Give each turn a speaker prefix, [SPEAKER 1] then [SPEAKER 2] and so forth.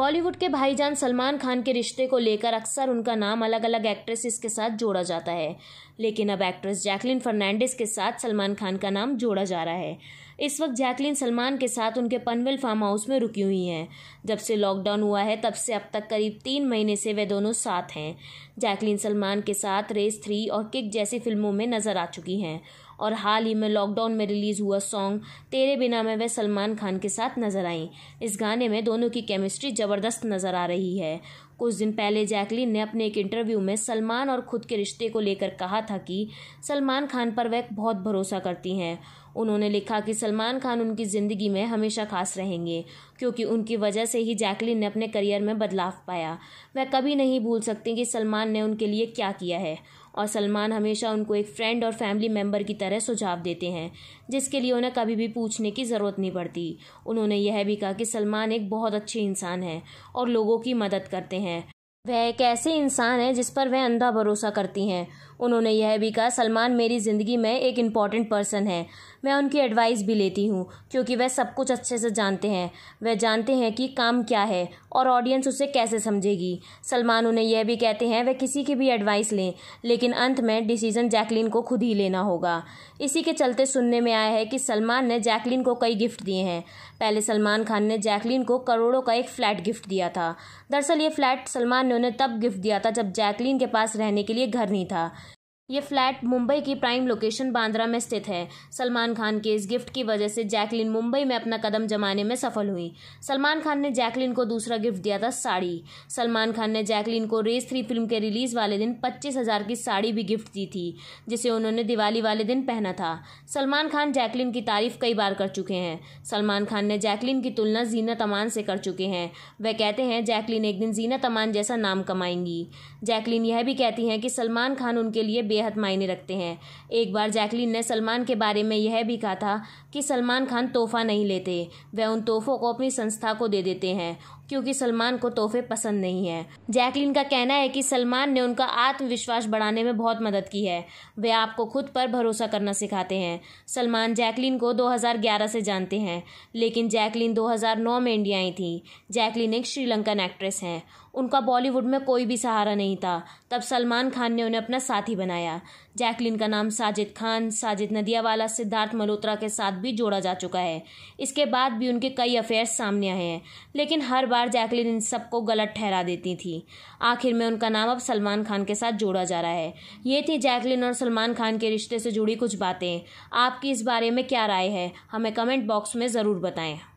[SPEAKER 1] बॉलीवुड के भाईजान सलमान खान के रिश्ते को लेकर अक्सर उनका नाम अलग अलग एक्ट्रेसेस के साथ जोड़ा जाता है लेकिन अब एक्ट्रेस जैकलिन फर्नांडिस के साथ सलमान खान का नाम जोड़ा जा रहा है इस वक्त जैकलिन सलमान के साथ उनके पनवेल फार्म हाउस में रुकी हुई हैं जब से लॉकडाउन हुआ है तब से अब तक करीब तीन महीने से वे दोनों साथ हैं जैकलिन सलमान के साथ रेस थ्री और किक जैसी फिल्मों में नजर आ चुकी हैं और हाल ही में लॉकडाउन में रिलीज हुआ सॉन्ग तेरे बिना में वह सलमान खान के साथ नजर आई इस गाने में दोनों की केमिस्ट्री ज़बरदस्त नज़र आ रही है कुछ दिन पहले जैकलीन ने अपने एक इंटरव्यू में सलमान और खुद के रिश्ते को लेकर कहा था कि सलमान खान पर वह बहुत भरोसा करती हैं उन्होंने लिखा कि सलमान खान उनकी ज़िंदगी में हमेशा खास रहेंगे क्योंकि उनकी वजह से ही जैकलिन ने अपने करियर में बदलाव पाया वह कभी नहीं भूल सकती कि सलमान ने उनके लिए क्या किया है और सलमान हमेशा उनको एक फ्रेंड और फैमिली मेम्बर की तरह सुझाव देते हैं जिसके लिए उन्हें कभी भी पूछने की ज़रूरत नहीं पड़ती उन्होंने यह भी कहा कि सलमान एक बहुत अच्छे इंसान हैं और लोगों की मदद करते हैं वह एक ऐसे इंसान है जिस पर वह अंधा भरोसा करती हैं उन्होंने यह भी कहा सलमान मेरी ज़िंदगी में एक इम्पॉर्टेंट पर्सन है मैं उनकी एडवाइस भी लेती हूँ क्योंकि वह सब कुछ अच्छे से जानते हैं वह जानते हैं कि काम क्या है और ऑडियंस उसे कैसे समझेगी सलमान उन्हें यह भी कहते हैं वह किसी की भी एडवाइस लें लेकिन अंत में डिसीजन जैकलिन को खुद ही लेना होगा इसी के चलते सुनने में आया है कि सलमान ने जैकलिन को कई गिफ्ट दिए हैं पहले सलमान खान ने जैकलिन को करोड़ों का एक फ़्लैट गिफ्ट दिया था दरअसल ये फ़्लैट सलमान उन्होंने तब गिफ्ट दिया था जब जैकलीन के पास रहने के लिए घर नहीं था ये फ्लैट मुंबई की प्राइम लोकेशन बांद्रा में स्थित है सलमान खान के इस गिफ्ट की वजह से जैकलिन मुंबई में अपना कदम जमाने में सफल हुई सलमान खान ने जैकलिन को दूसरा गिफ्ट दिया था साड़ी सलमान खान ने जैकलिन को रेस थ्री फिल्म के रिलीज वाले दिन पच्चीस हज़ार की साड़ी भी गिफ्ट दी थी जिसे उन्होंने दिवाली वाले दिन पहना था सलमान खान जैकलिन की तारीफ कई बार कर चुके हैं सलमान खान ने जैकलिन की तुलना जीना तमान से कर चुके हैं वह कहते हैं जैकलिन एक दिन जीना तमान जैसा नाम कमाएंगी जैकलिन यह भी कहती हैं कि सलमान खान उनके लिए बे बेहद मायने रखते हैं एक बार जैकलिन ने सलमान के बारे में यह भी कहा था कि सलमान खान तोहफा नहीं लेते वह उन तोहफ़ों को अपनी संस्था को दे देते हैं क्योंकि सलमान को तोहफे पसंद नहीं है जैकलिन का कहना है कि सलमान ने उनका आत्मविश्वास बढ़ाने में बहुत मदद की है वे आपको खुद पर भरोसा करना सिखाते हैं सलमान जैकलिन को 2011 से जानते हैं लेकिन जैकलिन 2009 में इंडिया आई थी जैकलिन एक श्रीलंकन एक्ट्रेस हैं उनका बॉलीवुड में कोई भी सहारा नहीं था तब सलमान खान ने उन्हें अपना साथी बनाया जैकलिन का नाम साजिद खान साजिद नदियावाला सिद्धार्थ मल्होत्रा के साथ भी जोड़ा जा चुका है इसके बाद भी उनके कई अफेयर्स सामने आए हैं लेकिन हर बार बार जैकलिन इन सबको गलत ठहरा देती थी आखिर में उनका नाम अब सलमान खान के साथ जोड़ा जा रहा है ये थी जैकलिन और सलमान खान के रिश्ते से जुड़ी कुछ बातें आपकी इस बारे में क्या राय है हमें कमेंट बॉक्स में ज़रूर बताएं